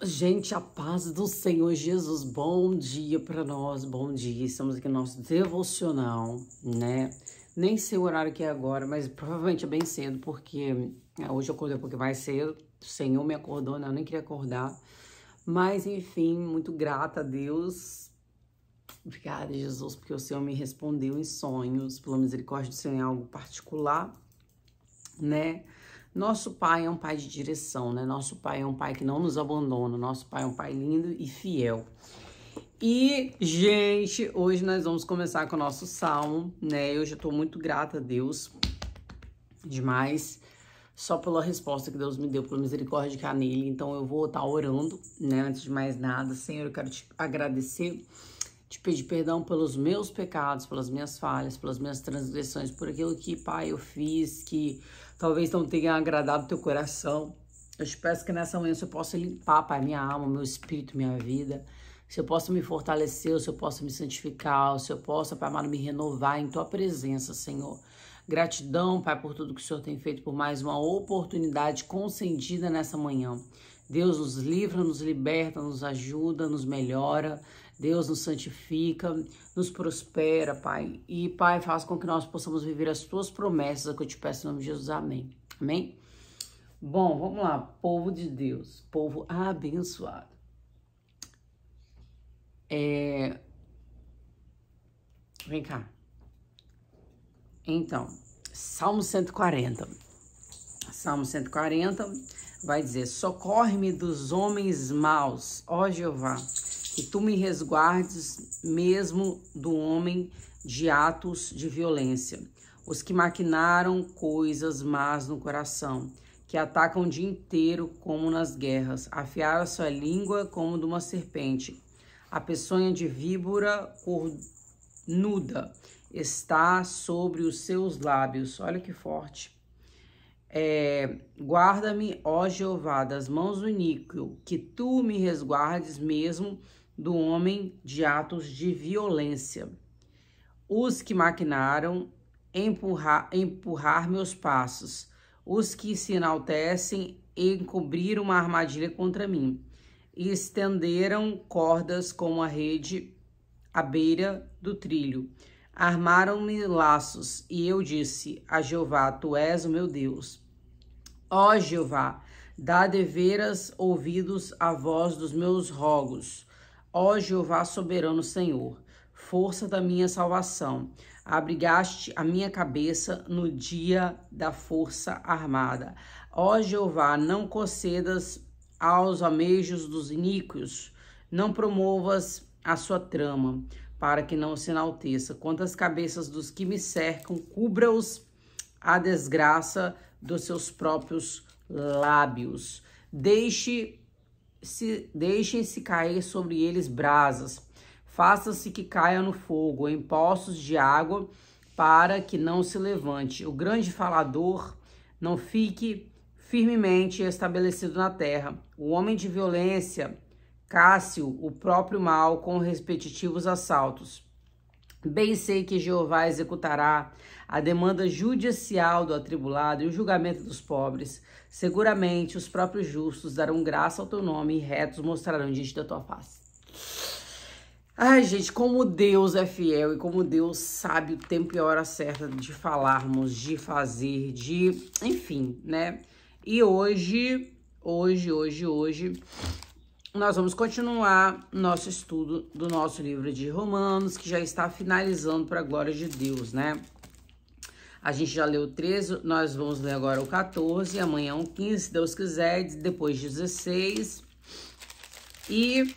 Gente, a paz do Senhor Jesus, bom dia para nós, bom dia. Estamos aqui no nosso devocional, né? Nem sei o horário que é agora, mas provavelmente é bem cedo, porque é, hoje eu acordei um pouquinho mais cedo. O Senhor me acordou, né? Eu nem queria acordar. Mas, enfim, muito grata a Deus. Obrigada, Jesus, porque o Senhor me respondeu em sonhos. Pela misericórdia do Senhor, em é algo particular, né? Nosso pai é um pai de direção, né? Nosso pai é um pai que não nos abandona, nosso pai é um pai lindo e fiel. E, gente, hoje nós vamos começar com o nosso salmo, né? Eu já tô muito grata a Deus demais, só pela resposta que Deus me deu, pela misericórdia que há nele. Então, eu vou estar tá orando, né? Antes de mais nada, Senhor, eu quero te agradecer te pedir perdão pelos meus pecados, pelas minhas falhas, pelas minhas transgressões, por aquilo que, Pai, eu fiz que talvez não tenha agradado teu coração. Eu te peço que nessa manhã eu possa limpar, Pai, minha alma, meu espírito, minha vida. Se eu possa me fortalecer, se eu possa me santificar, se eu possa, Pai amado, me renovar em tua presença, Senhor. Gratidão, Pai, por tudo que o Senhor tem feito, por mais uma oportunidade concedida nessa manhã. Deus nos livra, nos liberta, nos ajuda, nos melhora. Deus nos santifica, nos prospera, Pai. E, Pai, faz com que nós possamos viver as tuas promessas, é que eu te peço em nome de Jesus. Amém. Amém? Bom, vamos lá, povo de Deus, povo abençoado. É... Vem cá. Então, Salmo 140. Salmo 140 vai dizer: Socorre-me dos homens maus, ó Jeová que tu me resguardes mesmo do homem de atos de violência, os que maquinaram coisas más no coração, que atacam o dia inteiro como nas guerras, afiaram sua língua como de uma serpente. A peçonha de víbora cornuda está sobre os seus lábios. Olha que forte. É, Guarda-me, ó Jeová, das mãos do iníquo, que tu me resguardes mesmo do homem de atos de violência. Os que maquinaram empurrar, empurrar meus passos, os que se enaltecem encobriram uma armadilha contra mim e estenderam cordas como a rede à beira do trilho. Armaram-me laços e eu disse a Jeová: Tu és o meu Deus. Ó Jeová, dá deveras ouvidos à voz dos meus rogos Ó Jeová soberano Senhor, força da minha salvação, abrigaste a minha cabeça no dia da força armada. Ó Jeová, não concedas aos amejos dos iníquos, não promovas a sua trama, para que não se enalteça. Quantas cabeças dos que me cercam, cubra-os a desgraça dos seus próprios lábios. Deixe se deixem-se cair sobre eles brasas, faça-se que caia no fogo, em poços de água, para que não se levante. O grande falador não fique firmemente estabelecido na terra. O homem de violência, Cássio, o próprio mal com repetitivos assaltos. Bem sei que Jeová executará a demanda judicial do atribulado e o julgamento dos pobres. Seguramente os próprios justos darão graça ao teu nome e retos mostrarão diante da tua face. Ai, gente, como Deus é fiel e como Deus sabe o tempo e a hora certa de falarmos, de fazer, de. Enfim, né? E hoje, hoje, hoje, hoje, nós vamos continuar nosso estudo do nosso livro de Romanos, que já está finalizando para a glória de Deus, né? A gente já leu o 13, nós vamos ler agora o 14, amanhã o 15, se Deus quiser, depois 16. E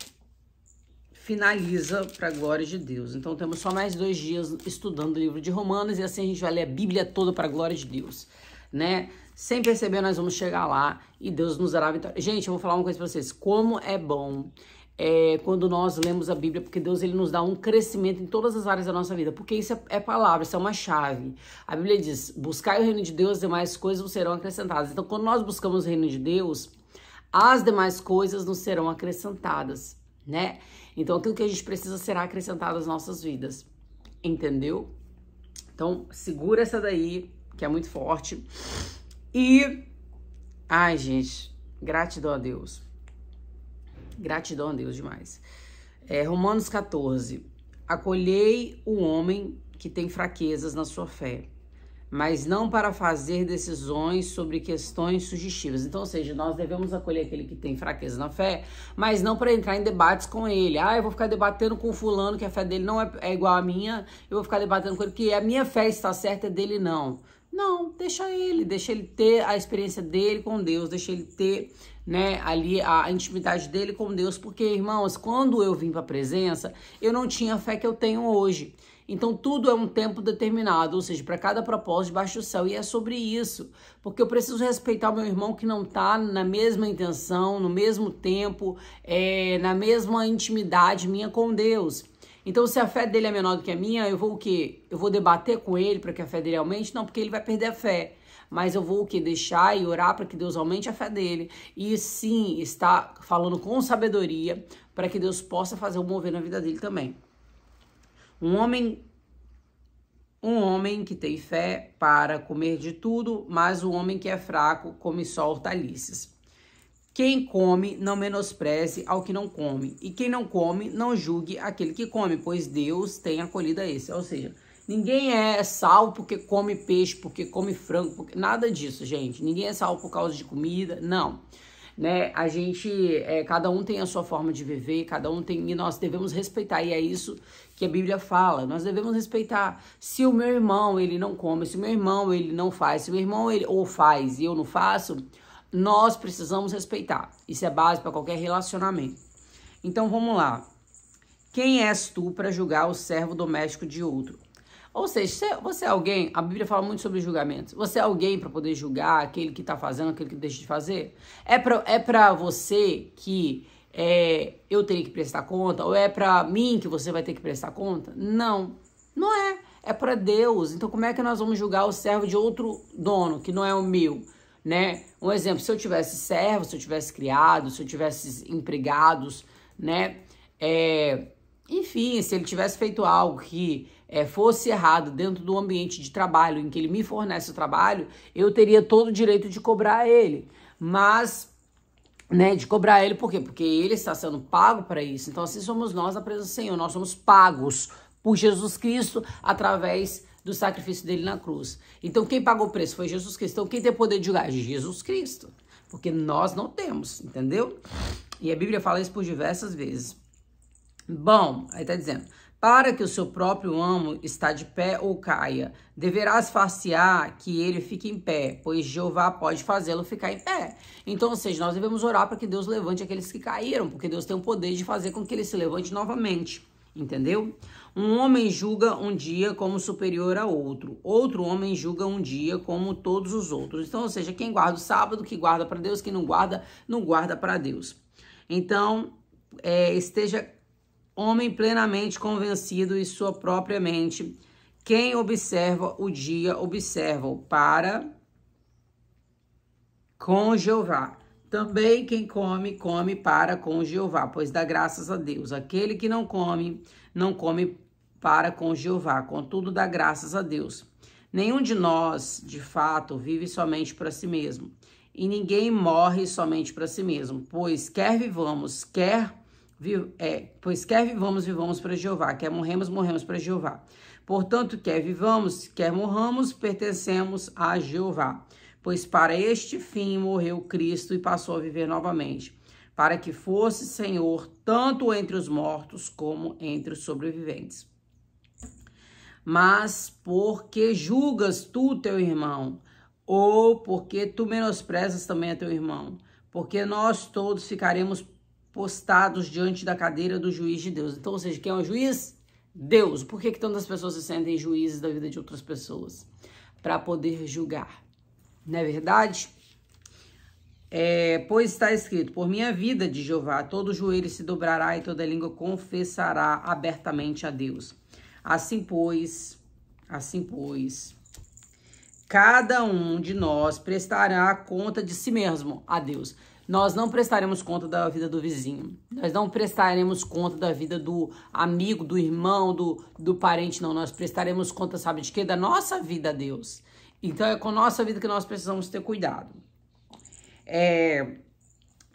finaliza para a glória de Deus. Então temos só mais dois dias estudando o livro de Romanos e assim a gente vai ler a Bíblia toda para a glória de Deus né? Sem perceber, nós vamos chegar lá e Deus nos dará vitória. Gente, eu vou falar uma coisa pra vocês. Como é bom é, quando nós lemos a Bíblia, porque Deus ele nos dá um crescimento em todas as áreas da nossa vida, porque isso é, é palavra, isso é uma chave. A Bíblia diz: buscar o reino de Deus, demais coisas serão acrescentadas. Então, quando nós buscamos o reino de Deus, as demais coisas nos serão acrescentadas, né? Então, aquilo que a gente precisa será acrescentado às nossas vidas, entendeu? Então, segura essa daí, que é muito forte. E, ai, gente, gratidão a Deus. Gratidão a Deus demais. É, Romanos 14. Acolhei o homem que tem fraquezas na sua fé, mas não para fazer decisões sobre questões sugestivas. Então, ou seja, nós devemos acolher aquele que tem fraqueza na fé, mas não para entrar em debates com ele. Ah, eu vou ficar debatendo com fulano que a fé dele não é, é igual à minha, eu vou ficar debatendo com ele que a minha fé está certa, é dele não. Não, deixa ele, deixa ele ter a experiência dele com Deus, deixa ele ter, né, ali a intimidade dele com Deus, porque irmãos, quando eu vim para a presença, eu não tinha a fé que eu tenho hoje. Então tudo é um tempo determinado, ou seja, para cada propósito debaixo do céu. E é sobre isso, porque eu preciso respeitar o meu irmão que não está na mesma intenção, no mesmo tempo, é, na mesma intimidade minha com Deus. Então, se a fé dele é menor do que a minha, eu vou o quê? Eu vou debater com ele para que a fé dele aumente? Não, porque ele vai perder a fé. Mas eu vou o quê? Deixar e orar para que Deus aumente a fé dele. E sim, está falando com sabedoria para que Deus possa fazer o mover na vida dele também. Um homem um homem que tem fé para comer de tudo, mas o um homem que é fraco come só hortaliças. Quem come, não menospreze ao que não come. E quem não come, não julgue aquele que come, pois Deus tem acolhido a esse. Ou seja, ninguém é sal porque come peixe, porque come frango, porque... nada disso, gente. Ninguém é sal por causa de comida, não. Né? A gente, é, cada um tem a sua forma de viver, cada um tem, e nós devemos respeitar, e é isso que a Bíblia fala. Nós devemos respeitar. Se o meu irmão, ele não come, se o meu irmão, ele não faz, se o meu irmão, ele ou faz e eu não faço, nós precisamos respeitar. Isso é base para qualquer relacionamento. Então vamos lá. Quem és tu para julgar o servo doméstico de outro? Ou seja, você é alguém, a Bíblia fala muito sobre julgamentos. Você é alguém para poder julgar aquele que está fazendo, aquele que deixa de fazer? É para é você que é, eu teria que prestar conta? Ou é para mim que você vai ter que prestar conta? Não, não é. É para Deus. Então, como é que nós vamos julgar o servo de outro dono que não é o meu? né? Um exemplo, se eu tivesse servo, se eu tivesse criado, se eu tivesse empregados, né? É, enfim, se ele tivesse feito algo que é, fosse errado dentro do ambiente de trabalho em que ele me fornece o trabalho, eu teria todo o direito de cobrar ele. Mas né, de cobrar ele, por quê? Porque ele está sendo pago para isso. Então, assim somos nós na presença do Senhor, nós somos pagos por Jesus Cristo através do sacrifício dele na cruz. Então, quem pagou o preço foi Jesus Cristo. Então, quem tem poder de julgar? Jesus Cristo. Porque nós não temos, entendeu? E a Bíblia fala isso por diversas vezes. Bom, aí tá dizendo: para que o seu próprio amo está de pé ou caia, deverás farciar que ele fique em pé, pois Jeová pode fazê-lo ficar em pé. Então, ou seja, nós devemos orar para que Deus levante aqueles que caíram, porque Deus tem o poder de fazer com que ele se levante novamente. Entendeu? Um homem julga um dia como superior a outro, outro homem julga um dia como todos os outros. Então, ou seja, quem guarda o sábado, que guarda para Deus, quem não guarda, não guarda para Deus. Então, é, esteja homem plenamente convencido em sua própria mente. Quem observa o dia, observa-o para com Jeová. Também quem come, come para com Jeová, pois dá graças a Deus. Aquele que não come, não come para com Jeová, contudo dá graças a Deus. Nenhum de nós, de fato, vive somente para si mesmo, e ninguém morre somente para si mesmo, pois quer vivamos, quer é, pois quer vivamos, vivamos para Jeová, quer morremos, morremos para Jeová. Portanto, quer vivamos, quer morramos, pertencemos a Jeová. Pois para este fim morreu Cristo e passou a viver novamente, para que fosse Senhor tanto entre os mortos como entre os sobreviventes. Mas porque julgas tu teu irmão, ou porque tu menosprezas também a teu irmão, porque nós todos ficaremos postados diante da cadeira do juiz de Deus. Então, ou seja, quem é o juiz? Deus. Por que, que tantas pessoas se sentem juízes da vida de outras pessoas? Para poder julgar não é verdade? É, pois está escrito, por minha vida de Jeová, todo joelho se dobrará e toda língua confessará abertamente a Deus. Assim pois, assim pois, cada um de nós prestará conta de si mesmo a Deus. Nós não prestaremos conta da vida do vizinho. Nós não prestaremos conta da vida do amigo, do irmão, do, do parente, não. Nós prestaremos conta, sabe de quê? Da nossa vida a Deus. Então é com a nossa vida que nós precisamos ter cuidado. É,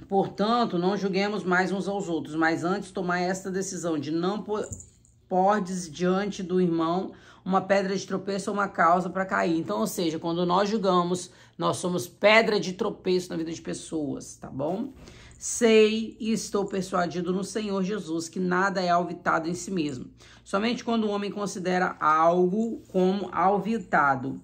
portanto, não julguemos mais uns aos outros, mas antes tomar esta decisão de não pordes diante do irmão uma pedra de tropeço ou uma causa para cair. Então, ou seja, quando nós julgamos, nós somos pedra de tropeço na vida de pessoas, tá bom? Sei e estou persuadido no Senhor Jesus que nada é alvitado em si mesmo. Somente quando o homem considera algo como alvitado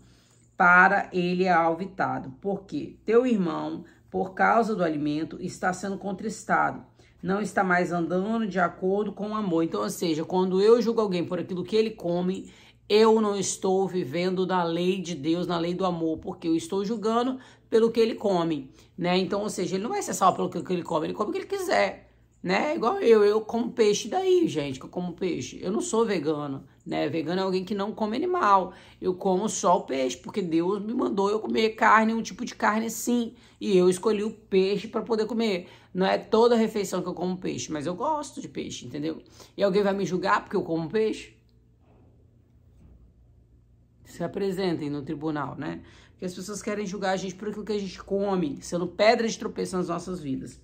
para ele é alvitado, porque teu irmão, por causa do alimento, está sendo contristado, não está mais andando de acordo com o amor. Então, ou seja, quando eu julgo alguém por aquilo que ele come, eu não estou vivendo na lei de Deus, na lei do amor, porque eu estou julgando pelo que ele come, né? Então, ou seja, ele não vai ser salvo pelo que ele come, ele come o que ele quiser né? Igual eu, eu como peixe daí, gente, que eu como peixe. Eu não sou vegano, né? Vegano é alguém que não come animal. Eu como só o peixe, porque Deus me mandou eu comer carne, um tipo de carne sim, e eu escolhi o peixe para poder comer. Não é toda refeição que eu como peixe, mas eu gosto de peixe, entendeu? E alguém vai me julgar porque eu como peixe? Se apresentem no tribunal, né? Porque as pessoas querem julgar a gente por aquilo que a gente come, sendo pedra de tropeço nas nossas vidas.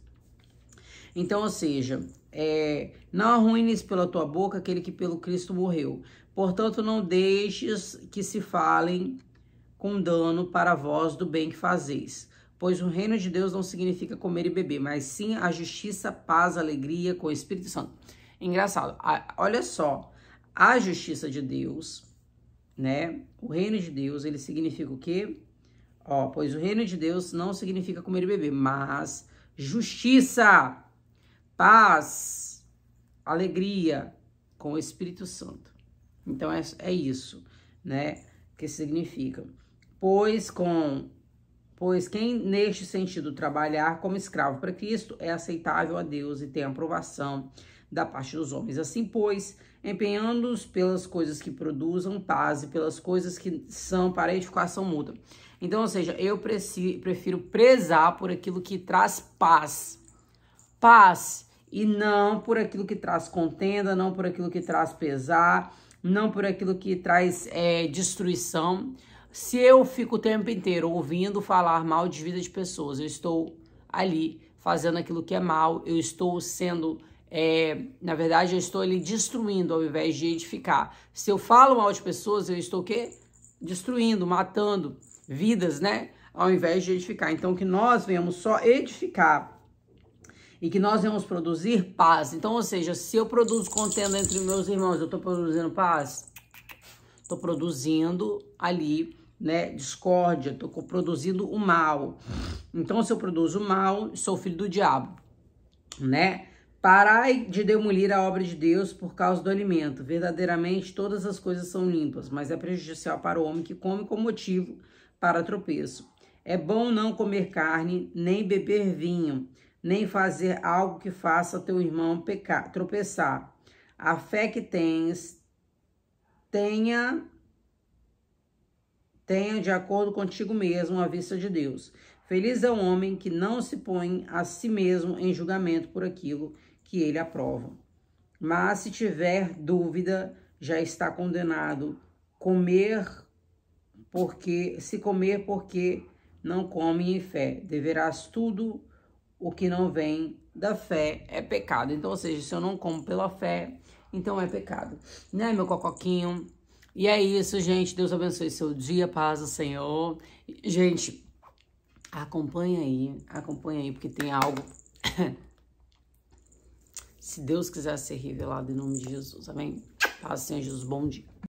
Então, ou seja, é, não arruines pela tua boca aquele que pelo Cristo morreu. Portanto, não deixes que se falem com dano para vós do bem que fazeis. Pois o reino de Deus não significa comer e beber, mas sim a justiça, paz, alegria com o Espírito Santo. Engraçado, a, olha só, a justiça de Deus, né? O reino de Deus, ele significa o quê? Ó, pois o reino de Deus não significa comer e beber, mas justiça paz, alegria com o Espírito Santo. Então é, é isso, né? Que significa. Pois com pois quem neste sentido trabalhar como escravo para Cristo é aceitável a Deus e tem aprovação da parte dos homens. Assim, pois, empenhando-os pelas coisas que produzam paz e pelas coisas que são para edificação muda. Então, ou seja, eu prefiro prezar por aquilo que traz paz. Paz e não por aquilo que traz contenda, não por aquilo que traz pesar, não por aquilo que traz é, destruição. Se eu fico o tempo inteiro ouvindo falar mal de vida de pessoas, eu estou ali fazendo aquilo que é mal, eu estou sendo é, na verdade, eu estou ali destruindo ao invés de edificar. Se eu falo mal de pessoas, eu estou o quê? Destruindo, matando vidas, né? Ao invés de edificar. Então, que nós venhamos só edificar e que nós vamos produzir paz. Então, ou seja, se eu produzo contenda entre meus irmãos, eu estou produzindo paz, estou produzindo ali, né, discórdia, estou produzindo o mal. Então, se eu produzo o mal, sou filho do diabo, né? Parai de demolir a obra de Deus por causa do alimento. Verdadeiramente, todas as coisas são limpas, mas é prejudicial para o homem que come com motivo para tropeço. É bom não comer carne nem beber vinho, nem fazer algo que faça teu irmão pecar, tropeçar. A fé que tens, tenha, tenha de acordo contigo mesmo à vista de Deus. Feliz é o homem que não se põe a si mesmo em julgamento por aquilo que ele aprova. Mas se tiver dúvida, já está condenado comer porque se comer porque não come em fé, deverás tudo o que não vem da fé é pecado. Então, ou seja, se eu não como pela fé, então é pecado. Né, meu cocoquinho? E é isso, gente. Deus abençoe seu dia, paz do Senhor. Gente, acompanha aí, acompanha aí, porque tem algo. se Deus quiser ser revelado em nome de Jesus, amém? Paz, Senhor Jesus, bom dia.